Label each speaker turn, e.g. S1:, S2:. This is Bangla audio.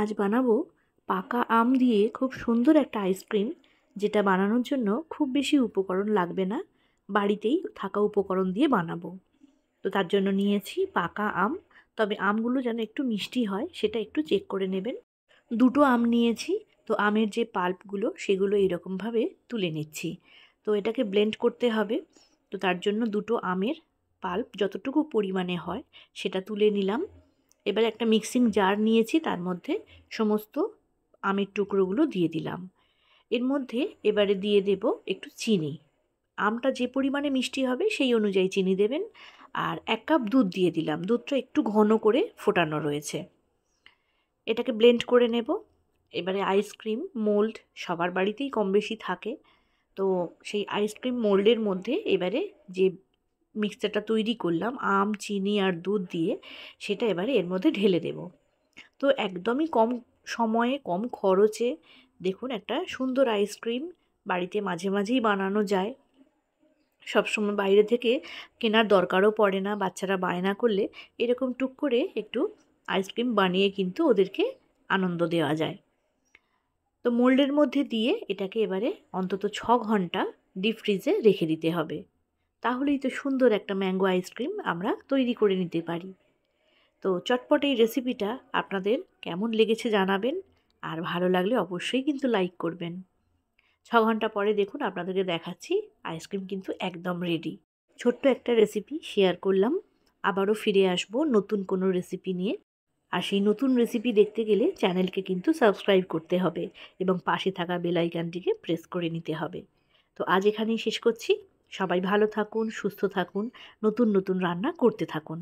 S1: আজ বানাবো পাকা আম দিয়ে খুব সুন্দর একটা আইসক্রিম যেটা বানানোর জন্য খুব বেশি উপকরণ লাগবে না বাড়িতেই থাকা উপকরণ দিয়ে বানাবো তো তার জন্য নিয়েছি পাকা আম তবে আমগুলো যেন একটু মিষ্টি হয় সেটা একটু চেক করে নেবেন দুটো আম নিয়েছি তো আমের যে পাল্পগুলো সেগুলো এরকমভাবে তুলে নিচ্ছি তো এটাকে ব্লেন্ড করতে হবে তো তার জন্য দুটো আমের পাল্প যতটুকু পরিমাণে হয় সেটা তুলে নিলাম এবার একটা মিক্সিং জার নিয়েছি তার মধ্যে সমস্ত আমের টুকরোগুলো দিয়ে দিলাম এর মধ্যে এবারে দিয়ে দেব একটু চিনি আমটা যে পরিমাণে মিষ্টি হবে সেই অনুযায়ী চিনি দেবেন আর এক কাপ দুধ দিয়ে দিলাম দুধটা একটু ঘন করে ফোটানো রয়েছে এটাকে ব্লেন্ড করে নেব এবারে আইসক্রিম মোল্ড সবার বাড়িতেই কম বেশি থাকে তো সেই আইসক্রিম মোল্ডের মধ্যে এবারে যে মিক্সচারটা তৈরি করলাম আম চিনি আর দুধ দিয়ে সেটা এবারে এর মধ্যে ঢেলে দেব তো একদমই কম সময়ে কম খরচে দেখুন একটা সুন্দর আইসক্রিম বাড়িতে মাঝে মাঝেই বানানো যায় সবসময় বাইরে থেকে কেনার দরকারও পড়ে না বাচ্চারা বায়না করলে এরকম টুক করে একটু আইসক্রিম বানিয়ে কিন্তু ওদেরকে আনন্দ দেওয়া যায় তো মোল্ডের মধ্যে দিয়ে এটাকে এবারে অন্তত ছ ঘন্টা ডিপ ফ্রিজে রেখে দিতে হবে তাহলেই তো সুন্দর একটা ম্যাঙ্গো আইসক্রিম আমরা তৈরি করে নিতে পারি তো চটপট এই রেসিপিটা আপনাদের কেমন লেগেছে জানাবেন আর ভালো লাগলে অবশ্যই কিন্তু লাইক করবেন ছ ঘন্টা পরে দেখুন আপনাদেরকে দেখাচ্ছি আইসক্রিম কিন্তু একদম রেডি ছোট্ট একটা রেসিপি শেয়ার করলাম আবারও ফিরে আসব নতুন কোনো রেসিপি নিয়ে আর সেই নতুন রেসিপি দেখতে গেলে চ্যানেলকে কিন্তু সাবস্ক্রাইব করতে হবে এবং পাশে থাকা বেলাইকানটিকে প্রেস করে নিতে হবে তো আজ এখানেই শেষ করছি সবাই ভালো থাকুন সুস্থ থাকুন নতুন নতুন রান্না করতে থাকুন